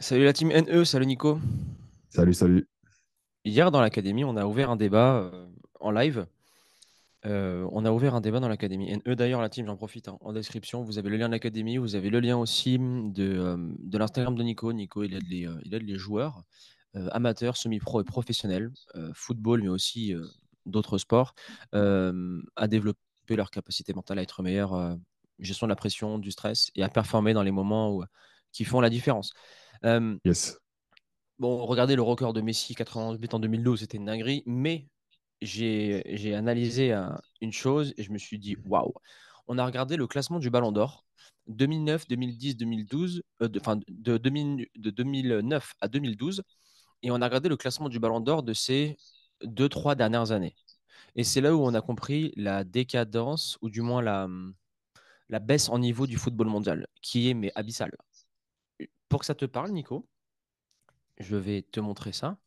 Salut la team NE, salut Nico. Salut, salut. Hier dans l'académie, on a ouvert un débat euh, en live. Euh, on a ouvert un débat dans l'académie. NE d'ailleurs, la team, j'en profite. Hein, en description, vous avez le lien de l'académie, vous avez le lien aussi hum, hum, de, l'Instagram de Nico. Nico, il aide les, euh, les joueurs amateurs, semi-pro et professionnels, football, mais aussi d'autres sports, à développer leur capacité mentale à être meilleur, gestion de la pression, du stress et à performer dans les moments qui font la différence. Euh, yes. Bon, regardez le record de Messi, 91 en 2012, c'était une dinguerie, mais j'ai analysé euh, une chose et je me suis dit, mhm. waouh, on a regardé le classement du Ballon d'Or 2009, 2010, 2012, enfin de, 2009 à 2012, et on a regardé le classement du Ballon d'Or de ces deux, trois dernières années. Et c'est là où on a compris la décadence, ou du moins la, la baisse en niveau du football mondial, qui est mais abyssale pour que ça te parle, Nico, je vais te montrer ça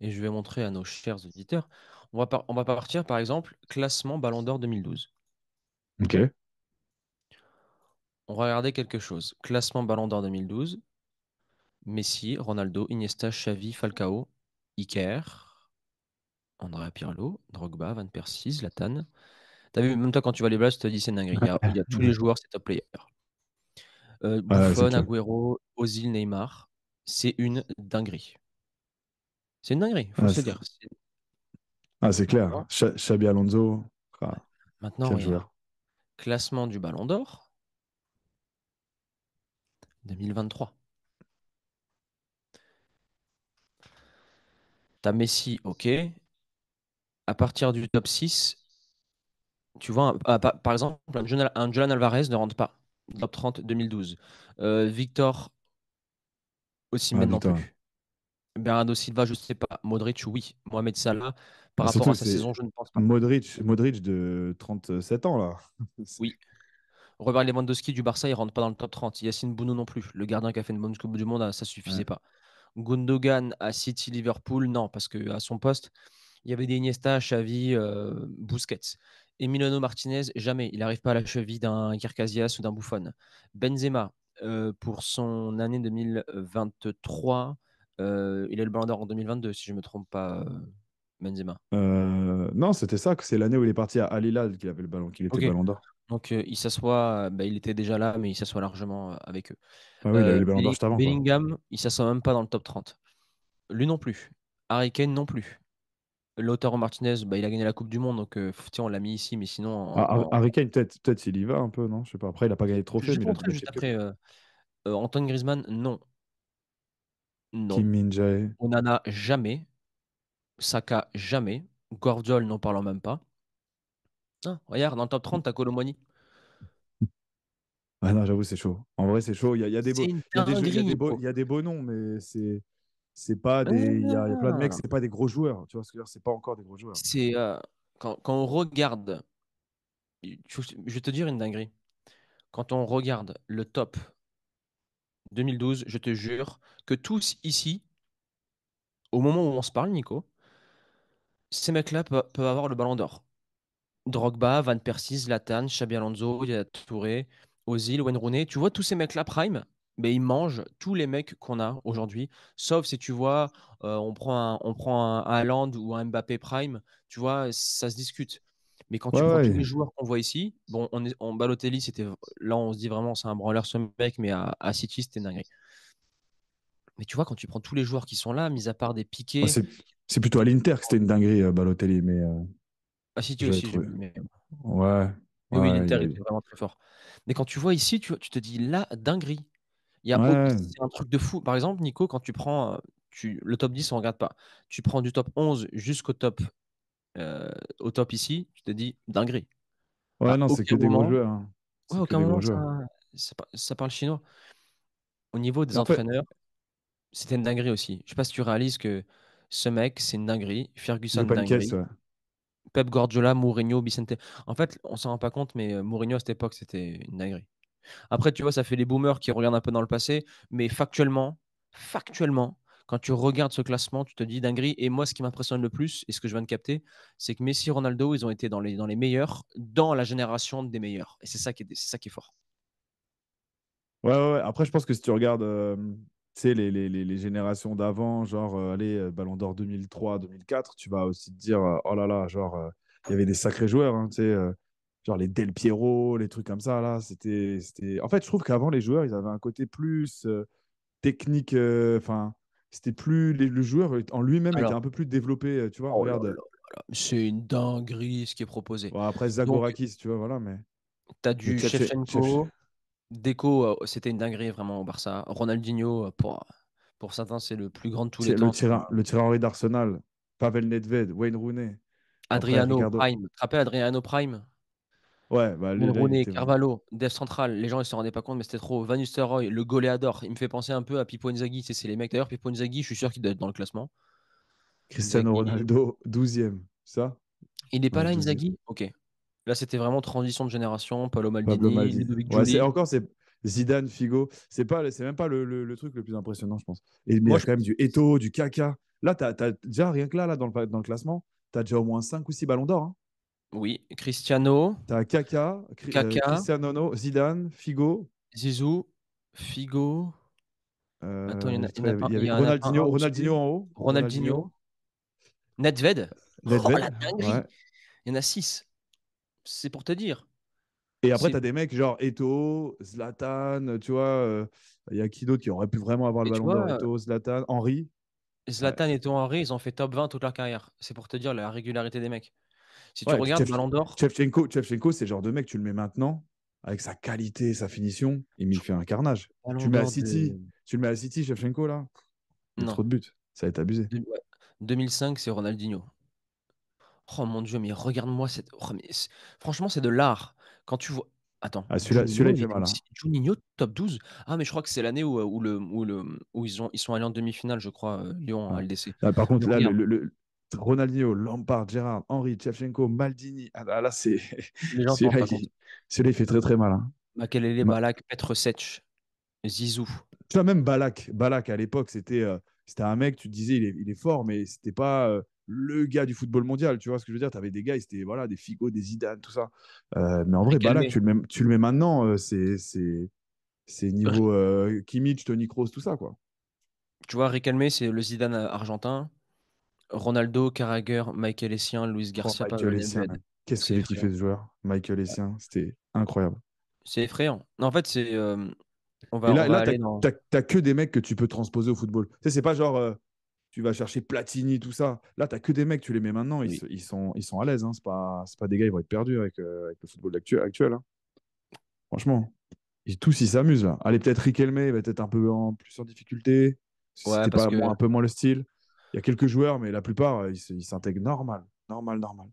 et je vais montrer à nos chers auditeurs. On va, partir, par exemple, classement Ballon d'Or 2012. Ok. On va regarder quelque chose. Classement Ballon d'Or 2012. Messi, Ronaldo, Iniesta, Xavi, Falcao, Iker, Andrea Pirlo, Drogba, Van Persie, Zlatan. T'as vu, même toi, quand tu vas les blast, tu te dis c'est dingue. il y a tous les joueurs, c'est top player. Euh, Buffon, Agüero, Ozil, Neymar. C'est une dinguerie. C'est une dinguerie, faut se dire. Ah, c'est clair. Xabi Alonso. Maintenant, hein. classement du Ballon d'Or 2023. T'as Messi, ok. À partir du top 6, tu vois, ah, par exemple, un Julian Alvarez ne rentre pas. Top 30 2012. Victor, aussi ah, maintenant plus. Bernardo Silva, je ne sais pas. Modric, oui. Mohamed Salah, par bah, rapport à sa saison, je ne pense pas. Modric, Modric de 37 ans, là. oui. Robert Lewandowski du Barça, il rentre pas dans le top 30. Yacine Bounou non plus. Le gardien qui a fait une bonne Coupe du Monde, ah, ça suffisait pas. Gundogan à City, Liverpool, non, parce qu'à son poste, il y avait des Iniesta, Xavi, euh, Busquets. Et Milano Martinez, jamais. Il n'arrive pas à la cheville d'un Kirkasias ou d'un Bouffon. Benzema, euh, pour son année 2023, euh, il est le ballon d'or en 2022, si je ne me trompe pas. Euh, Benzema. non, c'était ça, que c'est l'année où il est parti à Al qu'il avait le ballon, qu'il était ballon d'or. Donc il s'assoit, bah, il était déjà là, mais il s'assoit largement avec eux. il le s'assoit même pas dans le top 30. Lui non plus. Harry Kane non plus. Lautaro Martinez, bah, il a gagné la Coupe du Monde, donc tiens, on l'a mis ici, mais sinon. Ah, ah peut-être il s'il y va un peu, non Je sais pas. Après, il n'a pas gagné de trophée. mais juste après. Antoine Griezmann, non. Non. Kim Min-jae. Onana, jamais. Saka, jamais. Gordiol, n'en parlant même pas. Ah, regarde, dans le top 30, t'as Colomani. Ah non, j'avoue, c'est chaud. En vrai, c'est chaud. Il y, a, il y a des beaux noms, mais c'est. C'est pas des. Il y, a plein de mecs, ah. c'est pas des gros joueurs. Tu vois ce que je veux dire C'est pas encore des gros joueurs. C'est euh, quand, on regarde. Je vais te dire une dinguerie. Quand on regarde le top 2012, je te jure que tous ici, au moment où on se parle, Nico, ces mecs-là peuvent, avoir le ballon d'or. Drogba, Van Persie, Zlatan, Xabi Alonso, Yaya Touré, Ozil, Wayne Rooney. Tu vois tous ces mecs-là prime mais bah, ils mangent tous les mecs qu'on a aujourd'hui, sauf si tu vois, on prend, un, on prend un, ou un Mbappé Prime, tu vois, ça se discute. Mais quand tu vois tous les joueurs qu'on voit ici, bon, on est, en Balotelli, c'était là, on se dit vraiment, c'est un branleur ce mec, mais à, City, c'était dinguerie. Mais tu vois, quand tu prends tous les joueurs qui sont là, mis à part des piquets. c'est plutôt à l'Inter que c'était une dinguerie, Balotelli, mais. à ah, City aussi, Ouais. Mais oui, l'Inter, il... était vraiment très fort. Mais quand tu vois ici, tu, tu te dis la dinguerie. Il y a un truc de fou. Par exemple, Nico, quand tu prends tu, le top 10, on ne regarde pas. Tu prends du top 11 jusqu'au top, euh, au top ici, je te dis dinguerie. Ouais, non, c'est que des bons joueurs. Hein. Ouais, aucun moment, ça, parle chinois. Au niveau des entraîneurs, c'était une dinguerie aussi. Je sais pas si tu réalises que ce mec, c'est une dinguerie. Ferguson, dinguerie. Pep Guardiola, Mourinho, Bicente En fait, on s'en rend pas compte, mais euh, Mourinho à cette époque, c'était une dinguerie. Après, tu vois, ça fait les boomers qui regardent un peu dans le passé, mais factuellement, factuellement, quand tu regardes ce classement, tu te dis dinguerie. Et moi, ce qui m'impressionne le plus, et ce que je viens de capter, c'est que Messi, Ronaldo, ils ont été dans les, dans les meilleurs, dans la génération des meilleurs. Et c'est ça qui est, ça qui est fort. Ouais, ouais, Après, je pense que si tu regardes euh, les, générations d'avant, genre, euh, allez, euh, Ballon d'Or 2003, 2004, tu vas aussi te dire, oh là là, genre, il y avait des sacrés joueurs. Hein, sais genre les Del Piero, les trucs comme ça. Là, c'était, c'était... En fait, je trouve qu'avant, les joueurs, ils avaient un côté plus euh, technique. Euh, enfin, c'était plus. le joueur en lui-même était un peu plus développé. Euh, tu vois, oh regarde. C'est une dinguerie ce qui est proposé. après, Zagorakis, tu vois, voilà. Mais. T'as du Shevchenko. Deco, c'était une dinguerie vraiment au Barça. Ronaldinho, pour, pour certains, c'est le plus grand de tous les temps. Le tirer d'Arsenal, Pavel Nedved, Wayne Rooney. Adriano Prime. Tu Adriano Prime Ouais, bah, Carvalho, Dev Central, les gens ils se rendaient pas compte, mais c'était trop. Van Nistelrooy, le goléador, il me fait penser un peu à Pipo Inzaghi. C'est les mecs d'ailleurs, Pipo Inzaghi, je suis sûr qu'il doit être dans le classement. Cristiano Ronaldo, 12e, ça Il n'est pas là, Inzaghi Ok. Là, c'était vraiment transition de génération. Paolo Maldini, Pablo encore, c'est Zidane, Figo. C'est pas, c'est même pas le, truc le plus impressionnant, je pense. il y a quand même du Eto, du Kaka. Là, tu as, déjà rien que là, là dans, le, dans le classement, tu as déjà au moins 5 ou 6 ballons d'or. Hein. Oui, Cristiano. T'as Kaka, euh, Cristiano, Zidane, Figo. Zizou, Figo. Euh, Attends, il y a, Ronaldinho, Ronaldinho en haut. Ronaldinho. Nedved. Nedved. Oh, il y en a six. C'est pour te dire. Et après, t'as des mecs genre Eto, Zlatan, tu vois. Il euh, y a qui d'autre qui aurait pu vraiment avoir le ballon d'or Eto, Zlatan, Henry. Zlatan, Eto'o, Eto, Henry, ils ont fait top 20 toute leur carrière. C'est pour te dire la régularité des mecs. Si tu regardes Malandor... Chefchenko, Chevchenko, c'est le genre de mec, tu le mets maintenant, avec sa qualité, sa finition, il me fait un carnage. tu le mets à City, tu mets à City, Chevchenko, là. Non. Trop de buts. Ça va être abusé. 2005, c'est Ronaldinho. Oh mon dieu, mais regarde-moi cette. Oh, franchement, c'est de l'art. Quand tu vois. Attends. Ah, celui-là, celui-là, hein. Juninho, top 12. Ah, mais je crois que c'est l'année où, le, le, où ils, ont, ils sont allés en demi-finale, je crois, euh, Lyon, à LDC. Ah, par contre, là, le, Ronaldinho, Lampard, Gérard, Henry, Tchevchenko, Maldini. Ah là, c'est. Celui-là, il... fait très très mal. Hein. Bah, Balak, Petr Sech, Zizou. Tu vois, même Balak, Balak à l'époque, c'était euh, un mec, tu te disais, il est, fort, mais c'était pas euh, le gars du football mondial. Tu vois ce que je veux dire Tu avais des gars, c'était voilà, des Figo, des Zidane, tout ça. Euh, mais en vrai, Balak, tu le mets, tu le mets maintenant, c'est bah, niveau Kimmich, Tony Kroos, tout ça. quoi. Tu vois, récalmer, c'est le Zidane argentin. Ronaldo, Carragher, Michael Essien, Luis oh, Garcia, Qu'est-ce qu'il fait ce joueur, Michael Essien, c'était incroyable. C'est effrayant. En fait, c'est. Euh, on va, là, là t'as que des mecs que tu peux transposer au football. Tu c'est pas genre euh, tu vas chercher Platini, tout ça. Là, t'as que des mecs, tu les mets maintenant, ils, sont, ils sont à l'aise. Hein. C'est pas, pas des gars, ils vont être perdus avec, euh, le football actuel. actuel hein. Franchement, ils, tous ils s'amusent là. Allez, peut-être Riquelme va être un peu en, plus en difficulté. c'est pas un peu moins le style. Il y a quelques joueurs, mais la plupart, euh, ils s'intègrent normal. Normal, normal.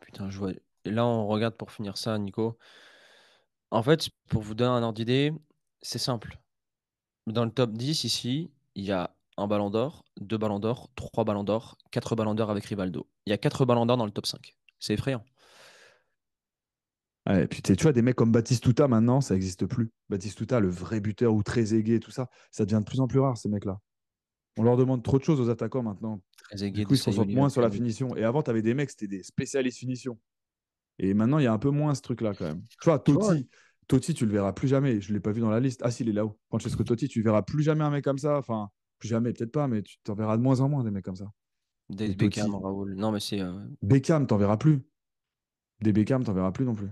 Putain, je vois. Et là, on regarde pour finir ça, Nico. En fait, pour vous donner un ordre d'idée, c'est simple. Dans le top 10, ici, il y a un ballon d'or, deux ballons d'or, trois ballons d'or, quatre ballons d'or avec Rivaldo. Il y a quatre ballons d'or dans le top 5. C'est effrayant. et puis tu vois, des mecs comme Baptiste Tuta maintenant, ça n'existe plus. Baptiste Tuta, le vrai buteur ou très aigué, tout ça, ça devient de plus en plus rare, ces mecs-là on leur demande trop de choses aux attaquants maintenant. du coup, ils se concentrent moins sur la finition. Et avant, tu avais des mecs, c'était des spécialistes finition. Et maintenant, il y a un peu moins ce truc-là quand même. Tu vois, Totti, Totti, tu le verras plus jamais. Je ne l'ai pas vu dans la liste. Ah, si, il est là-haut. Francesco Totti, tu verras plus jamais un mec comme ça. Enfin, plus jamais, peut-être pas, mais tu t'en verras de moins en moins des mecs comme ça. Des Beckham, Raoul. Non, mais c'est. Euh, Beckham, t'en verras plus. Des Beckham, t'en verras plus non plus.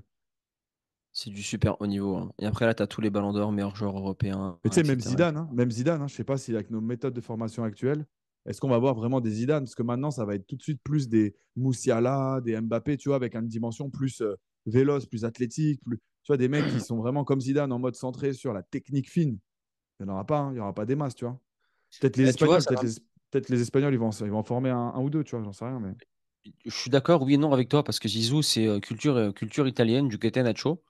C'est du super haut niveau. Hein. Et après, là, tu as tous les ballons d'or, meilleurs joueurs européens. tu sais, même Zidane, hein. même Zidane, hein. je ne sais pas si avec nos méthodes de formation actuelles, est-ce qu'on va avoir vraiment des Zidane Parce que maintenant, ça va être tout de suite plus des Moussiala, des Mbappé, tu vois, avec une dimension plus euh, véloce, plus athlétique, plus... tu vois, des mecs qui sont vraiment comme Zidane en mode centré sur la technique fine. Il n'y en aura pas, il n'y aura pas des masses, tu vois. Peut-être les, eh, Espagnols, peut-être les... Espagnols, ils vont, ils vont en former un, ou deux, tu vois, j'en sais rien. Mais... Je suis d'accord, oui et non, avec toi, parce que Zizou, c'est euh, culture, euh, culture italienne, du Catenaccio.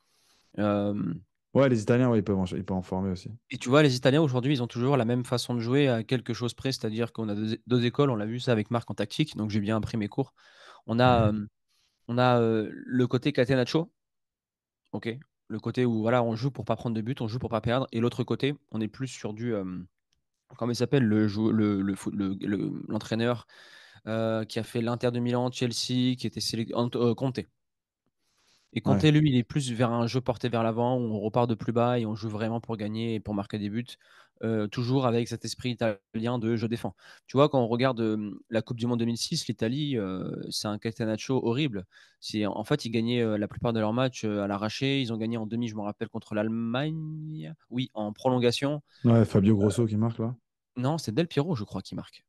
Euh, ouais, les Italiens, ils, peuvent en, former aussi. Et tu vois, les Italiens aujourd'hui, ils ont toujours la même façon de jouer à quelque chose près, c'est-à-dire qu'on a deux, écoles, on l'a vu ça avec Marc en tactique, donc j'ai bien appris mes cours. On a, euh, on a euh, le côté Catenaccio, ok, le côté où voilà, on joue pour pas prendre de but, on joue pour pas perdre, et l'autre côté, on est plus sur du, comment il s'appelle, le l'entraîneur le, le, qui a fait l'Inter de Milan, Chelsea, qui était Conte. Et quand lui, il est plus vers un jeu porté vers l'avant, où on repart de plus bas et on joue vraiment pour gagner et pour marquer des buts, euh, toujours avec cet esprit italien de je défends. Tu vois, quand on regarde la Coupe du Monde 2006, l'Italie, euh, c'est un catenaccio horrible. En fait, ils gagnaient la plupart de leurs matchs à l'arraché. Ils ont gagné en demi, je me rappelle, contre l'Allemagne. Oui, en prolongation. Ouais, Fabio euh, Grosso qui marque là. Non, c'est Del Piero, je crois, qui marque.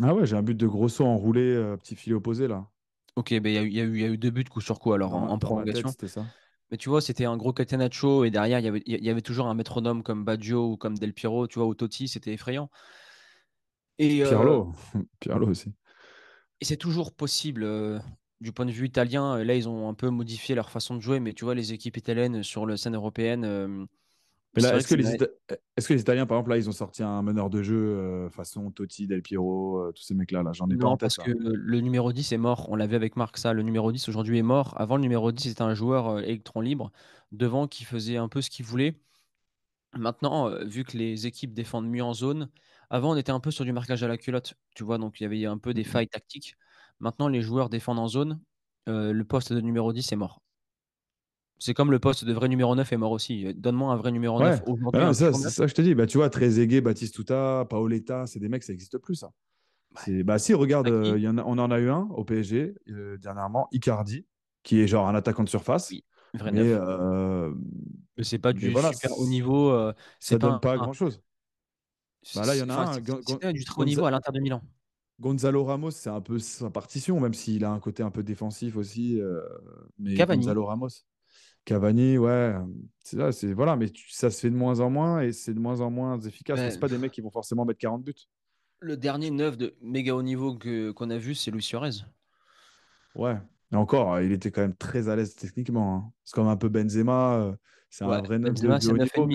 Ah ouais, j'ai un but de Grosso enroulé, petit filet opposé là. Ok, ben, il y, a eu deux buts coup sur coup alors en, prolongation. Mais tu vois, c'était un gros catenaccio et derrière, il y avait toujours un métronome comme Baggio ou comme Del Piero, tu vois, ou Totti, c'était effrayant. Et, euh, Pierlo aussi. Et c'est toujours possible. Euh, du point de vue italien, là, ils ont un peu modifié leur façon de jouer, mais tu vois, les équipes italiennes sur la scène européenne, euh, est-ce que, les Italiens, par exemple, là, ils ont sorti un meneur de jeu euh, façon Totti, Del Piero, euh, tous ces mecs-là là, J'en ai pas Non, parce que le numéro 10 est mort. On l'avait avec Marc, ça. Le numéro 10 aujourd'hui est mort. Avant, le numéro 10 c'était un joueur euh, électron libre devant qui faisait un peu ce qu'il voulait. Maintenant, vu que les équipes défendent mieux en zone, avant, on était un peu sur du marquage à la culotte. Tu vois, donc il y avait un peu des mm. failles tactiques. Maintenant, les joueurs défendent en zone. le poste de numéro 10 est mort. C'est comme le poste de vrai numéro 9 est mort aussi. Donne-moi un vrai numéro 9 aujourd'hui. Ah ça, je te dis. Bah, tu vois, Trezeguet, Baptiste Tuta, Paoletta, c'est des mecs, ça n'existe plus, ça. Bah, bah si, regarde, euh, y on en a eu un au PSG euh, dernièrement, Icardi, qui est genre un attaquant de surface. mais, euh... mais c'est pas du voilà, super haut niveau. Euh, ça pas donne pas grand chose. Bah, là, il y en a un. C'est du très haut niveau à l'Inter de Milan. Gonzalo Ramos, c'est un peu sa partition, même s'il a un côté un peu défensif aussi. mais Gonzalo Ramos. Cavani, ouais, c'est là, c'est voilà, mais ça se fait de moins en moins et c'est de moins en moins efficace. c'est pas des mecs qui vont forcément mettre 40 buts. Le dernier neuf de méga haut niveau que, qu'on a vu, c'est Luis Suarez. Ouais, encore, il était quand même très à l'aise techniquement. Hein. C'est comme un peu Benzema, euh, c'est un vrai neuf de, niveau,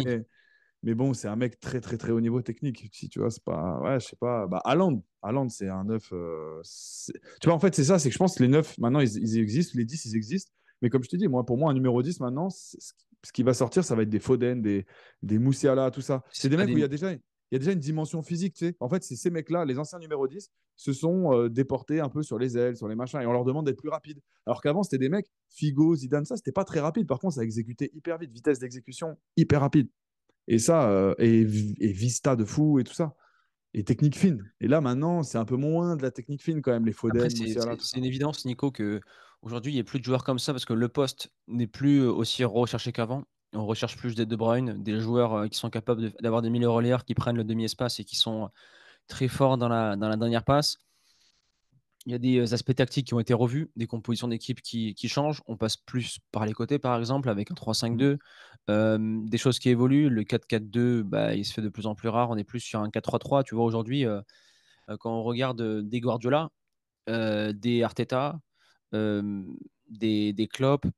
mais, bon, c'est un mec très très très haut niveau technique. Si tu vois, c'est pas, ouais, je sais pas, bah, Allende, Allende c'est un neuf. Euh, tu vois, en fait, c'est ça, c'est que je pense que les neuf maintenant ils, ils existent, les 10 ils existent mais comme je te dis, moi, pour moi, un numéro 10 maintenant, ce qui va sortir, ça va être des Foden, des, des Moussiala, tout ça. C'est des mecs où il y a déjà. Il y a déjà une dimension physique, tu sais. En fait, c'est ces mecs-là, les anciens numéro 10, se sont euh, déportés un peu sur les ailes, sur les machins, et on leur demande d'être plus rapides. Alors qu'avant, c'était des mecs, Figo, Zidane, ça, c'était pas très rapide. Par contre, ça exécutait hyper vite, vitesse d'exécution hyper rapide. Et ça, euh, et, et vista de fou et tout ça et technique fine. Et là, maintenant, c'est un peu moins de la technique fine quand même, les Foden. C'est une évidence, Nico, que Aujourd'hui, il n'y a plus de joueurs comme ça parce que le poste n'est plus euh, aussi recherché qu'avant. On recherche plus des De Bruyne, des joueurs euh, qui sont capables d'avoir des des milieux relayeurs qui prennent le demi-espace et qui sont euh, très forts dans la, dernière passe. Il y a des aspects tactiques qui ont été revus, des compositions d'équipe qui, changent. On passe plus par les côtés, par exemple, avec un 3-5-2. Mmh. des choses qui évoluent. Le 4-4-2, bah, il se fait de plus en plus rare. On est plus sur un 4-3-3. Tu vois, aujourd'hui, quand on regarde des Guardiola, des Arteta, des, des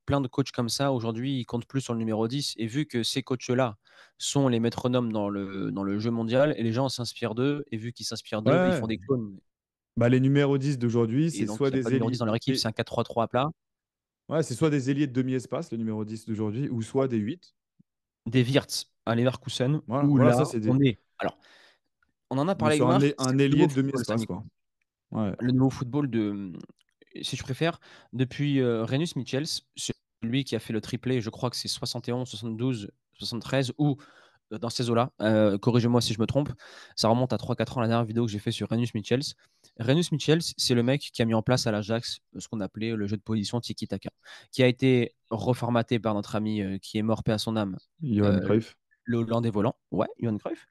plein de coachs comme ça, aujourd'hui, ils comptent plus sur le numéro 10. Et vu que ces coachs-là sont les métronomes dans le, dans le jeu mondial, et les gens s'inspirent d'eux, et vu qu'ils s'inspirent d'eux, ils font des clones. Bah, les numéros 10 d'aujourd'hui, c'est soit des ailiers. De dans leur équipe, c'est un 4-3-3 à plat. Ouais, c'est soit des ailiers de demi-espace, le numéro 10 d'aujourd'hui, ou soit des 8. Des Wirtz à Leverkusen. Voilà, ça, c'est des... on Alors, on en a parlé avec Marc. Un, ailier de demi-espace, quoi. Le nouveau football de, si je préfère, depuis euh, Renus Michels, celui qui a fait le triplé, je crois que c'est 71, 72, 73, ou euh, dans ces eaux-là, euh, corrigez-moi si je me trompe, ça remonte à 3-4 ans la dernière vidéo que j'ai fait sur Renus Michels. Renus Michels, c'est le mec qui a mis en place à l'Ajax ce qu'on appelait le jeu de position tiki-taka, qui a été reformaté par notre ami qui est mort, paix à son âme. Johan Cruyff. Le Hollandais volant, ouais, Johan Cruyff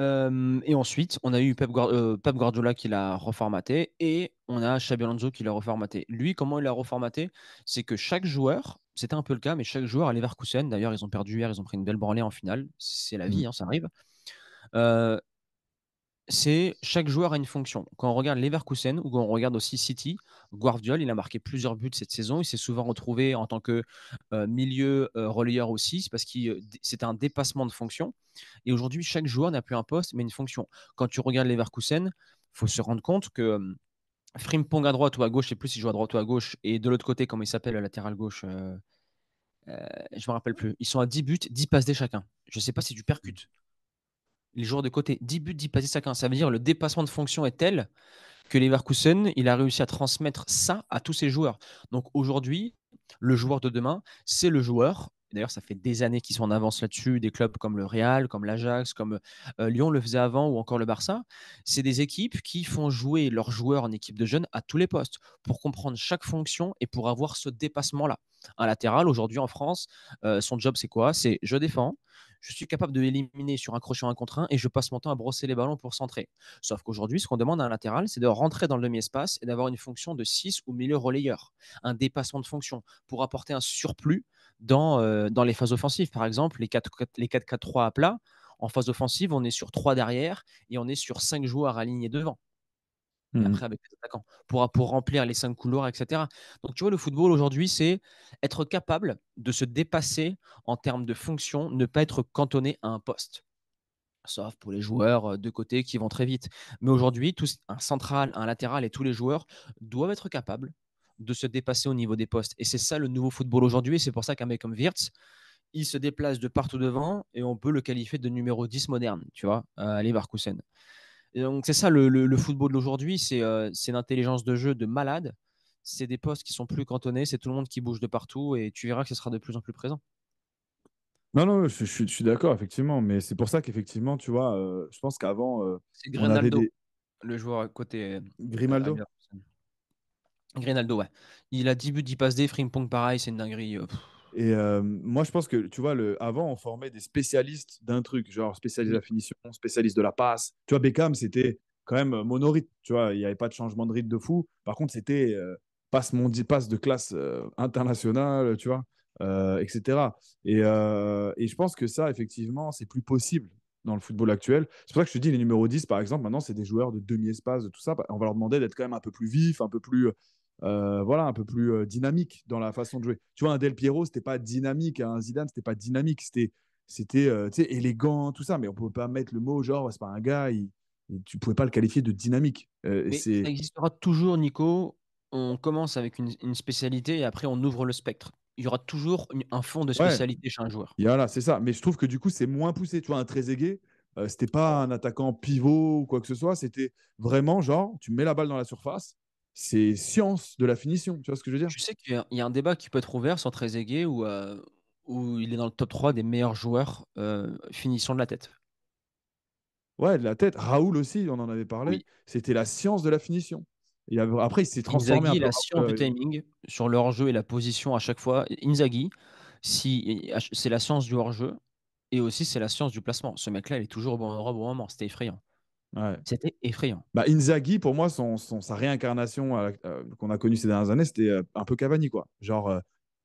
et ensuite, on a eu euh, Pep, Guardiola qui l'a reformaté et on a Xabi Alonso qui l'a reformaté. Lui, comment il l'a reformaté C'est que chaque joueur, c'était un peu le cas, mais chaque joueur vers Leverkusen, d'ailleurs, ils ont perdu hier, ils ont pris une belle branlée en finale, c'est la mmh. vie, hein, ça arrive c'est chaque joueur a une fonction. Quand on regarde Leverkusen ou quand on regarde aussi City, Guardiola, il a marqué plusieurs buts cette saison. Il s'est souvent retrouvé en tant que euh, milieu euh, relayeur aussi, parce que euh, c'est c'était un dépassement de fonction. Et aujourd'hui, chaque joueur n'a plus un poste, mais une fonction. Quand tu regardes Leverkusen, faut se rendre compte que Frimpong à droite ou à gauche, je sais plus s'il joue à droite ou à gauche, et de l'autre côté, comment il s'appelle, le latéral gauche, je me rappelle plus. Ils sont à 10 buts, 10 passes des chacun. Je ne sais pas si tu percute les joueurs de côté. 10 buts, 10 passes chacun. Ça veut dire le dépassement de fonction est tel que Leverkusen, il a réussi à transmettre ça à tous ses joueurs. Donc aujourd'hui, le joueur de demain, c'est le joueur. D'ailleurs, ça fait des années qu'ils sont en avance là-dessus. Des clubs comme le Real, comme l'Ajax, comme euh, Lyon le faisait avant ou encore le Barça. C'est des équipes qui font jouer leurs joueurs en équipe de jeunes à tous les postes pour comprendre chaque fonction et pour avoir ce dépassement-là. Un latéral, aujourd'hui en France, euh, son job, c'est quoi C'est je défends, je suis capable de l'éliminer sur un crochet un contre et je passe mon temps à brosser les ballons pour centrer. Sauf qu'aujourd'hui, ce qu'on demande à un latéral, c'est de rentrer dans le demi-espace et d'avoir une fonction de 6 ou milieu relayeur, un dépassement de fonction pour apporter un surplus dans, euh, dans les phases offensives. Par exemple, les 4-4-3 à plat, en phase offensive, on est sur 3 derrière et on est sur 5 joueurs alignés devant. Mmh. après avec les attaquants, pour, remplir les cinq couloirs, etc. Donc tu vois, le football aujourd'hui, c'est être capable de se dépasser en termes de fonction, ne pas être cantonné à un poste. Sauf pour les joueurs euh, de côté qui vont très vite. Mais aujourd'hui, un central, un latéral et tous les joueurs doivent être capables de se dépasser au niveau des postes. Et c'est ça le nouveau football aujourd'hui. Et c'est pour ça qu'un mec comme Wirtz, il se déplace de partout devant et on peut le qualifier de numéro 10 moderne, tu vois, à Leverkusen donc c'est ça le, le, football d'aujourd'hui, c'est euh, c'est une intelligence de jeu de malade. C'est des postes qui sont plus cantonnés, c'est tout le monde qui bouge de partout et tu verras que ce sera de plus en plus présent. Non, non, je, suis d'accord, effectivement. Mais c'est pour ça qu'effectivement, tu vois, euh, je pense qu'avant. Euh, c'est Grimaldo, le joueur à côté. Grimaldo Grimaldo, ouais. Il a 10 buts, 10 passes free Frimpong, pareil, c'est une dinguerie. Et euh, moi, je pense que, tu vois, le, avant, on formait des spécialistes d'un truc, genre spécialiste de la mmh. finition, spécialiste de la passe. Tu vois, Beckham, c'était quand même euh, monorite. tu vois, il n'y avait pas de changement de rythme de fou. Par contre, c'était euh, passe, mondiale, passe de classe internationale, tu vois, etc. Et, et, je pense que ça, effectivement, c'est plus possible dans le football actuel. C'est pour ça que je te dis, les numéros 10, par exemple, maintenant, c'est des joueurs de demi-espace, de tout ça. On va leur demander d'être quand même un peu plus vifs, un peu plus euh, voilà, un peu plus euh, dynamique dans la façon de jouer. Tu vois, un Del Piero, c'était pas dynamique, hein, un Zidane, c'était pas dynamique, c'était c'était euh, élégant, tout ça, mais on pouvait pas mettre le mot genre, c'est pas un gars, il, tu pouvais pas le qualifier de dynamique. mais ça existera toujours, Nico. On commence avec une, spécialité et après on ouvre le spectre. Il y aura toujours un fond de spécialité chez un joueur. voilà, c'est ça. Mais je trouve que du coup, c'est moins poussé. Tu vois, un aigué, ce c'était pas un attaquant pivot ou quoi que ce soit. C'était vraiment genre, tu mets la balle dans la surface, c'est science de la finition. Tu vois ce que je veux dire Tu sais qu'il y, a un débat qui peut être ouvert sur très où, euh, où il est dans le top 3 des meilleurs joueurs euh, de la tête. Ouais, de la tête. Raoul aussi, on en avait parlé. C'était la science de la finition. après, il s'est transformé Inzaghi, la science du euh, timing sur leur jeu et la position à chaque fois. Inzaghi, si, ah, c'est la science du hors-jeu et aussi c'est la science du placement. Ce mec-là, il est toujours au bon endroit au bon moment. C'était effrayant. C'était effrayant. Bah, Inzaghi, pour moi, son, sa réincarnation euh, euh, qu'on a connue ces dernières années, c'était euh, un peu Cavani, quoi. Genre,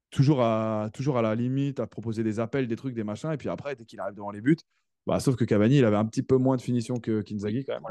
toujours, à, toujours à la limite, à proposer des appels, des trucs, des machins. Et puis après, dès qu'il arrive devant les buts, bah, sauf que Cavani, il avait un petit peu moins de finition que Inzaghi, quand même.